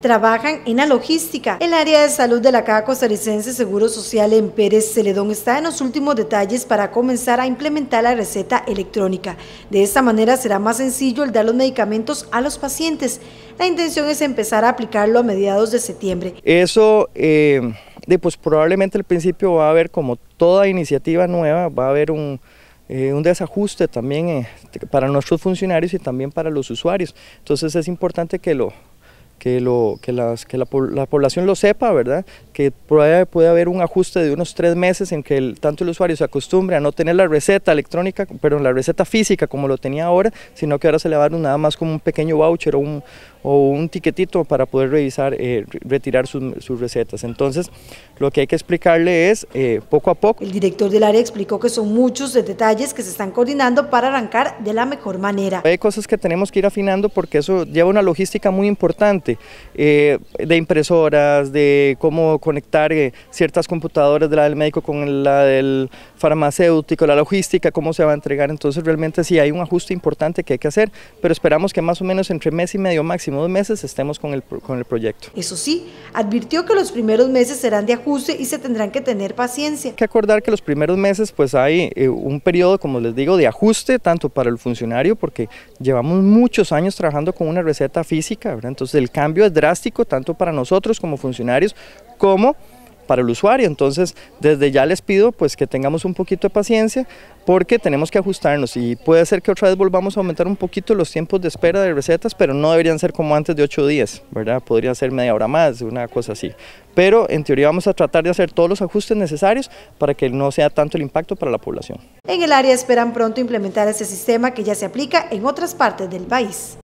Trabajan en la logística. El área de salud de la Caja Costarricense Seguro Social en Pérez Celedón está en los últimos detalles para comenzar a implementar la receta electrónica. De esta manera será más sencillo el dar los medicamentos a los pacientes. La intención es empezar a aplicarlo a mediados de septiembre. Eso, eh, pues probablemente al principio va a haber como toda iniciativa nueva, va a haber un, eh, desajuste también eh, para nuestros funcionarios y también para los usuarios. Entonces es importante que lo, que, lo, que, las, que la, la población lo sepa, ¿verdad? que puede, puede, haber un ajuste de unos tres meses en que el, tanto el usuario se acostumbre a no tener la receta electrónica, pero la receta física como lo tenía ahora, sino que ahora se le va a dar nada más como un pequeño voucher o un, o un tiquetito para poder revisar, eh, retirar sus, recetas. Entonces, lo que hay que explicarle es eh, poco a poco. El director del área explicó que son muchos detalles que se están coordinando para arrancar de la mejor manera. Hay cosas que tenemos que ir afinando porque eso lleva una logística muy importante eh, de impresoras, de cómo conectar eh, ciertas computadoras de la del médico con la del farmacéutico, la logística, cómo se va a entregar. Entonces realmente sí hay un ajuste importante que hay que hacer, pero esperamos que más o menos entre mes y medio, máximo dos meses, estemos con el, con el proyecto. Eso sí, advirtió que los primeros meses serán de ajuste y se tendrán que tener paciencia. Hay que acordar que los primeros meses pues hay eh, un periodo, como les digo, de ajuste tanto para el funcionario, porque llevamos muchos años trabajando con una receta física, ¿verdad? entonces el cambio es drástico tanto para nosotros como funcionarios como para el usuario. Entonces, desde ya les pido pues que tengamos un poquito de paciencia porque tenemos que ajustarnos y puede ser que otra vez volvamos a aumentar un poquito los tiempos de espera de recetas, pero no deberían ser como antes de ocho días, ¿verdad? Podría ser media hora más, una cosa así. Pero en teoría vamos a tratar de hacer todos los ajustes necesarios para que no sea tanto el impacto para la población. En el área esperan pronto implementar ese sistema que ya se aplica en otras partes del país.